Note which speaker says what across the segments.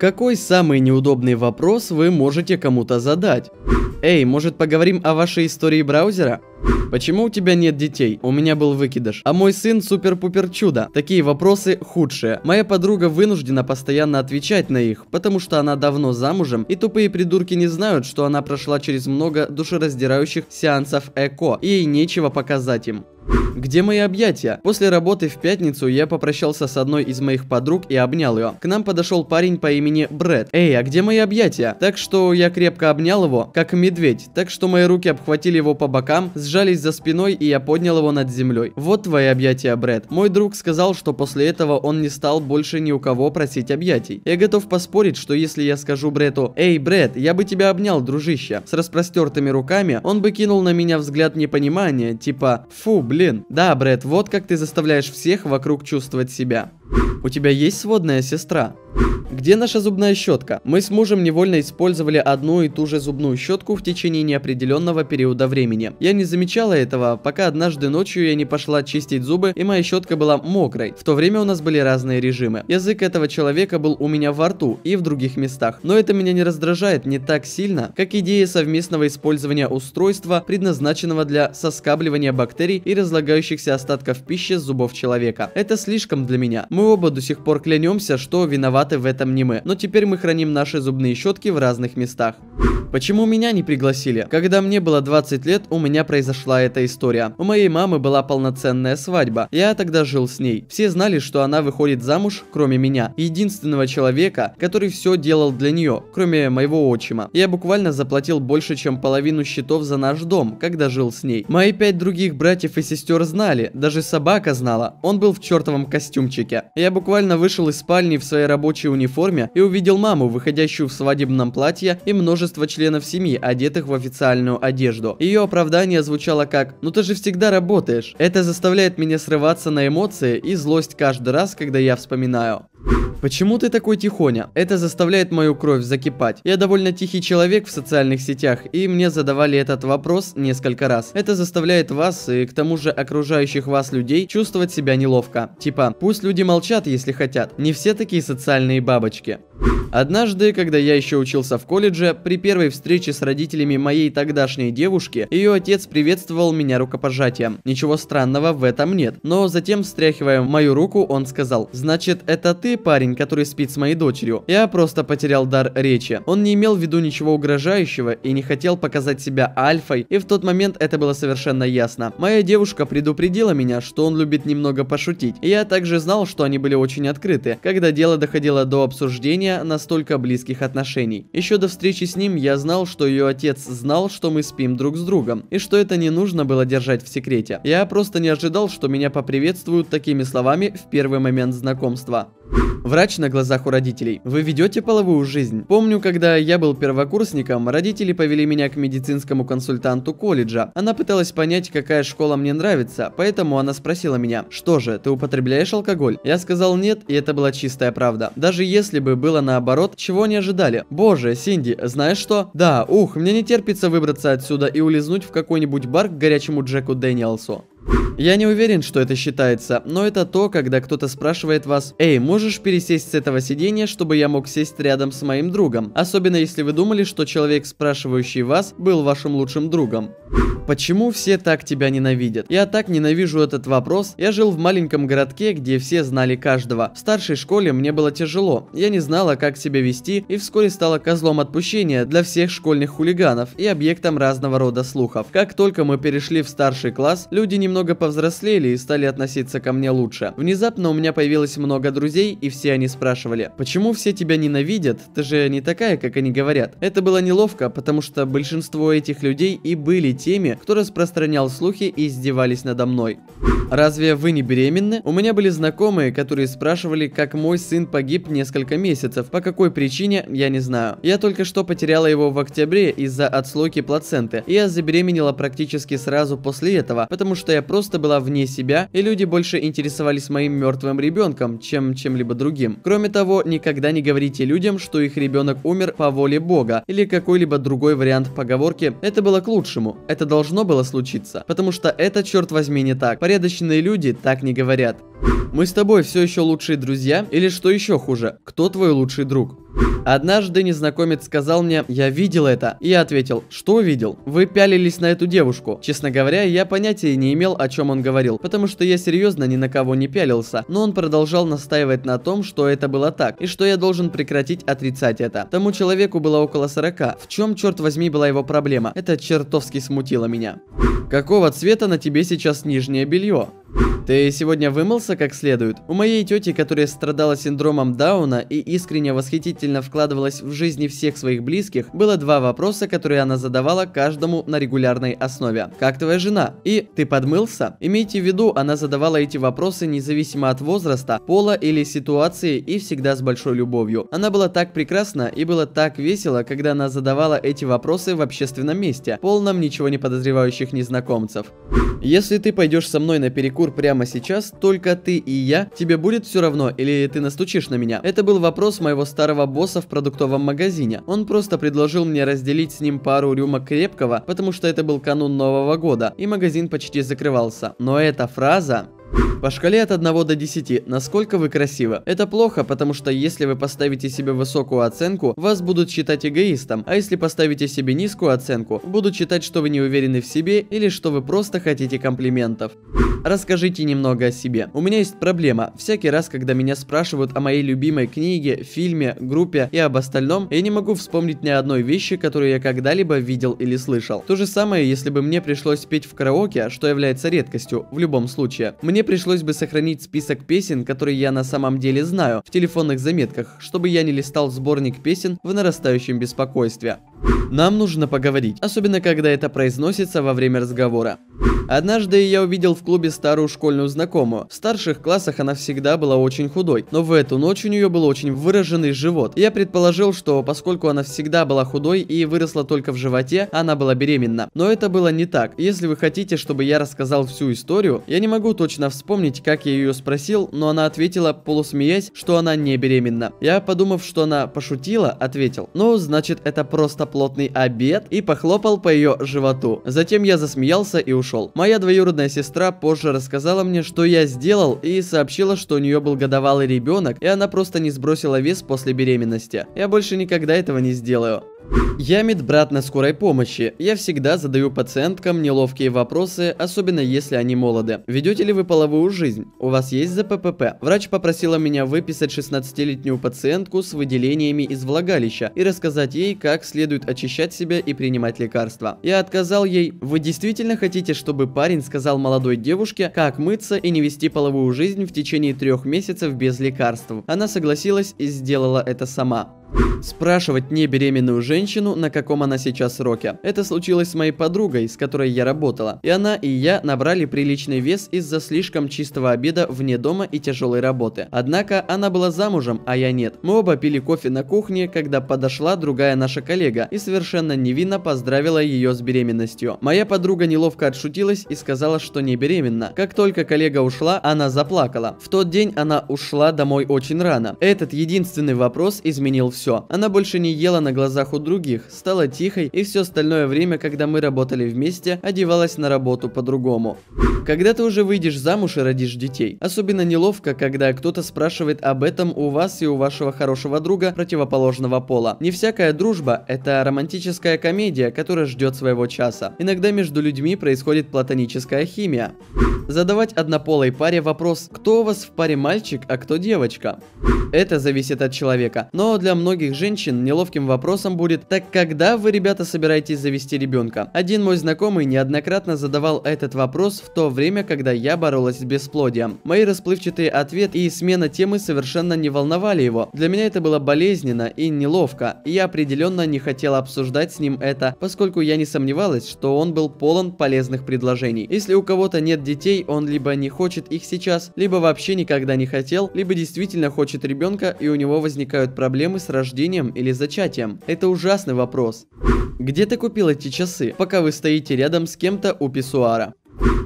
Speaker 1: Какой самый неудобный вопрос вы можете кому-то задать? Эй, может поговорим о вашей истории браузера? Почему у тебя нет детей? У меня был выкидыш. А мой сын супер-пупер чудо. Такие вопросы худшие. Моя подруга вынуждена постоянно отвечать на их, потому что она давно замужем, и тупые придурки не знают, что она прошла через много душераздирающих сеансов ЭКО, и ей нечего показать им. Где мои объятия? После работы в пятницу я попрощался с одной из моих подруг и обнял ее. К нам подошел парень по имени Брэд. Эй, а где мои объятия? Так что я крепко обнял его, как медведь. Так что мои руки обхватили его по бокам, сжались за спиной и я поднял его над землей. Вот твои объятия, Брэд. Мой друг сказал, что после этого он не стал больше ни у кого просить объятий. Я готов поспорить, что если я скажу Брету, «Эй, Брэд, я бы тебя обнял, дружище», с распростертыми руками, он бы кинул на меня взгляд непонимания, типа «Фу, блин». Да, Брэд, вот как ты заставляешь всех вокруг чувствовать себя. У тебя есть сводная сестра? Где наша зубная щетка? Мы с мужем невольно использовали одну и ту же зубную щетку в течение неопределенного периода времени. Я не замечала этого, пока однажды ночью я не пошла чистить зубы и моя щетка была мокрой. В то время у нас были разные режимы. Язык этого человека был у меня во рту и в других местах. Но это меня не раздражает не так сильно, как идея совместного использования устройства, предназначенного для соскабливания бактерий и разлагающихся остатков пищи с зубов человека. Это слишком для меня. Мы оба до сих пор клянемся, что виноваты в этом этом не мы. Но теперь мы храним наши зубные щетки в разных местах. Почему меня не пригласили? Когда мне было 20 лет, у меня произошла эта история. У моей мамы была полноценная свадьба. Я тогда жил с ней. Все знали, что она выходит замуж, кроме меня. Единственного человека, который все делал для нее, кроме моего отчима. Я буквально заплатил больше, чем половину счетов за наш дом, когда жил с ней. Мои пять других братьев и сестер знали, даже собака знала. Он был в чертовом костюмчике. Я буквально вышел из спальни в своей рабочей униформе и увидел маму, выходящую в свадебном платье и множество членов членов семьи, одетых в официальную одежду. Ее оправдание звучало как «Ну ты же всегда работаешь». Это заставляет меня срываться на эмоции и злость каждый раз, когда я вспоминаю. Почему ты такой тихоня? Это заставляет мою кровь закипать. Я довольно тихий человек в социальных сетях, и мне задавали этот вопрос несколько раз. Это заставляет вас и к тому же окружающих вас людей чувствовать себя неловко. Типа, пусть люди молчат, если хотят. Не все такие социальные бабочки. Однажды, когда я еще учился в колледже, при первой первой встрече с родителями моей тогдашней девушки, ее отец приветствовал меня рукопожатием. Ничего странного в этом нет. Но затем, встряхивая мою руку, он сказал, «Значит, это ты, парень, который спит с моей дочерью?» Я просто потерял дар речи. Он не имел в виду ничего угрожающего и не хотел показать себя альфой, и в тот момент это было совершенно ясно. Моя девушка предупредила меня, что он любит немного пошутить. я также знал, что они были очень открыты, когда дело доходило до обсуждения настолько близких отношений. Еще до встречи с ним я знал, что ее отец знал, что мы спим друг с другом, и что это не нужно было держать в секрете. Я просто не ожидал, что меня поприветствуют такими словами в первый момент знакомства. Врач на глазах у родителей. Вы ведете половую жизнь? Помню, когда я был первокурсником, родители повели меня к медицинскому консультанту колледжа. Она пыталась понять, какая школа мне нравится, поэтому она спросила меня, что же, ты употребляешь алкоголь? Я сказал нет, и это была чистая правда. Даже если бы было наоборот, чего не ожидали. Боже, Синди, знаешь что? Да, ух, мне не терпится выбраться отсюда и улизнуть в какой-нибудь бар к горячему Джеку Дэниелсу. Я не уверен, что это считается, но это то, когда кто-то спрашивает вас, «Эй, можешь пересесть с этого сиденья, чтобы я мог сесть рядом с моим другом?» Особенно если вы думали, что человек, спрашивающий вас, был вашим лучшим другом почему все так тебя ненавидят? Я так ненавижу этот вопрос. Я жил в маленьком городке, где все знали каждого. В старшей школе мне было тяжело. Я не знала, как себя вести, и вскоре стала козлом отпущения для всех школьных хулиганов и объектом разного рода слухов. Как только мы перешли в старший класс, люди немного повзрослели и стали относиться ко мне лучше. Внезапно у меня появилось много друзей, и все они спрашивали, почему все тебя ненавидят? Ты же не такая, как они говорят. Это было неловко, потому что большинство этих людей и были теми, кто распространял слухи и издевались надо мной. Разве вы не беременны? У меня были знакомые, которые спрашивали, как мой сын погиб несколько месяцев. По какой причине, я не знаю. Я только что потеряла его в октябре из-за отслойки плаценты. И я забеременела практически сразу после этого, потому что я просто была вне себя, и люди больше интересовались моим мертвым ребенком, чем чем-либо другим. Кроме того, никогда не говорите людям, что их ребенок умер по воле Бога, или какой-либо другой вариант поговорки. Это было к лучшему. Это должно должно было случиться, потому что это, черт возьми, не так. Порядочные люди так не говорят. Мы с тобой все еще лучшие друзья? Или что еще хуже? Кто твой лучший друг? Однажды незнакомец сказал мне, я видел это. И я ответил, что видел? Вы пялились на эту девушку. Честно говоря, я понятия не имел, о чем он говорил, потому что я серьезно ни на кого не пялился. Но он продолжал настаивать на том, что это было так, и что я должен прекратить отрицать это. Тому человеку было около 40. В чем, черт возьми, была его проблема? Это чертовски смутило меня. Какого цвета на тебе сейчас нижнее белье? Ты сегодня вымылся как следует? У моей тети, которая страдала синдромом Дауна и искренне восхитительно вкладывалась в жизни всех своих близких, было два вопроса, которые она задавала каждому на регулярной основе. Как твоя жена? И ты подмылся? Имейте в виду, она задавала эти вопросы независимо от возраста, пола или ситуации и всегда с большой любовью. Она была так прекрасна и было так весело, когда она задавала эти вопросы в общественном месте, полном ничего не подозревающих незнакомцев. Если ты пойдешь со мной на перекур прямо прямо сейчас только ты и я, тебе будет все равно или ты настучишь на меня? Это был вопрос моего старого босса в продуктовом магазине. Он просто предложил мне разделить с ним пару рюмок крепкого, потому что это был канун Нового года, и магазин почти закрывался. Но эта фраза... По шкале от 1 до 10, насколько вы красивы. Это плохо, потому что если вы поставите себе высокую оценку, вас будут считать эгоистом, а если поставите себе низкую оценку, будут считать, что вы не уверены в себе или что вы просто хотите комплиментов. Расскажите немного о себе. У меня есть проблема. Всякий раз, когда меня спрашивают о моей любимой книге, фильме, группе и об остальном, я не могу вспомнить ни одной вещи, которую я когда-либо видел или слышал. То же самое, если бы мне пришлось петь в караоке, что является редкостью в любом случае. Мне пришлось бы сохранить список песен, которые я на самом деле знаю, в телефонных заметках, чтобы я не листал сборник песен в нарастающем беспокойстве. Нам нужно поговорить, особенно когда это произносится во время разговора. Однажды я увидел в клубе старую школьную знакомую. В старших классах она всегда была очень худой, но в эту ночь у нее был очень выраженный живот. Я предположил, что поскольку она всегда была худой и выросла только в животе, она была беременна. Но это было не так. Если вы хотите, чтобы я рассказал всю историю, я не могу точно вспомнить, как я ее спросил, но она ответила, полусмеясь, что она не беременна. Я, подумав, что она пошутила, ответил, ну, значит, это просто плотный обед, и похлопал по ее животу. Затем я засмеялся и ушел. Моя двоюродная сестра позже Гоша рассказала мне, что я сделал, и сообщила, что у нее был годовалый ребенок, и она просто не сбросила вес после беременности. Я больше никогда этого не сделаю. Я медбрат на скорой помощи. Я всегда задаю пациенткам неловкие вопросы, особенно если они молоды. Ведете ли вы половую жизнь? У вас есть ЗППП? Врач попросила меня выписать 16-летнюю пациентку с выделениями из влагалища и рассказать ей, как следует очищать себя и принимать лекарства. Я отказал ей, вы действительно хотите, чтобы парень сказал молодой девушке, как мыться и не вести половую жизнь в течение трех месяцев без лекарств? Она согласилась и сделала это сама. Спрашивать небеременную женщину, на каком она сейчас сроке. Это случилось с моей подругой, с которой я работала. И она и я набрали приличный вес из-за слишком чистого обеда вне дома и тяжелой работы. Однако она была замужем, а я нет. Мы оба пили кофе на кухне, когда подошла другая наша коллега и совершенно невинно поздравила ее с беременностью. Моя подруга неловко отшутилась и сказала, что не беременна. Как только коллега ушла, она заплакала. В тот день она ушла домой очень рано. Этот единственный вопрос изменил все все. Она больше не ела на глазах у других, стала тихой и все остальное время, когда мы работали вместе, одевалась на работу по-другому. Когда ты уже выйдешь замуж и родишь детей, особенно неловко, когда кто-то спрашивает об этом у вас и у вашего хорошего друга противоположного пола. Не всякая дружба – это романтическая комедия, которая ждет своего часа. Иногда между людьми происходит платоническая химия. Задавать однополой паре вопрос, кто у вас в паре мальчик, а кто девочка. Это зависит от человека, но для многих женщин неловким вопросом будет, так когда вы, ребята, собираетесь завести ребенка? Один мой знакомый неоднократно задавал этот вопрос в то время, когда я боролась с бесплодием. Мои расплывчатые ответ и смена темы совершенно не волновали его. Для меня это было болезненно и неловко, и я определенно не хотела обсуждать с ним это, поскольку я не сомневалась, что он был полон полезных предложений. Если у кого-то нет детей, детей он либо не хочет их сейчас, либо вообще никогда не хотел, либо действительно хочет ребенка и у него возникают проблемы с рождением или зачатием. Это ужасный вопрос. Где ты купил эти часы, пока вы стоите рядом с кем-то у писсуара?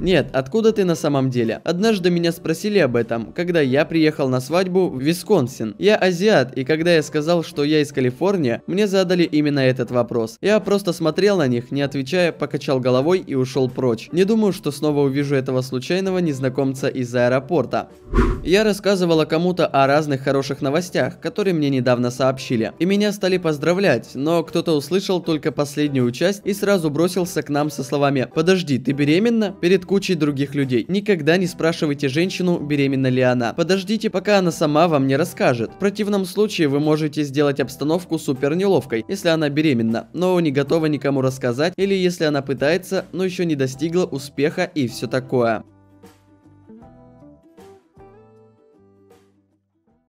Speaker 1: Нет, откуда ты на самом деле? Однажды меня спросили об этом, когда я приехал на свадьбу в Висконсин. Я азиат, и когда я сказал, что я из Калифорнии, мне задали именно этот вопрос. Я просто смотрел на них, не отвечая, покачал головой и ушел прочь. Не думаю, что снова увижу этого случайного незнакомца из аэропорта. Я рассказывала кому-то о разных хороших новостях, которые мне недавно сообщили. И меня стали поздравлять, но кто-то услышал только последнюю часть и сразу бросился к нам со словами «Подожди, ты беременна?» перед кучей других людей. Никогда не спрашивайте женщину, беременна ли она. Подождите, пока она сама вам не расскажет. В противном случае вы можете сделать обстановку супер неловкой, если она беременна, но не готова никому рассказать, или если она пытается, но еще не достигла успеха и все такое.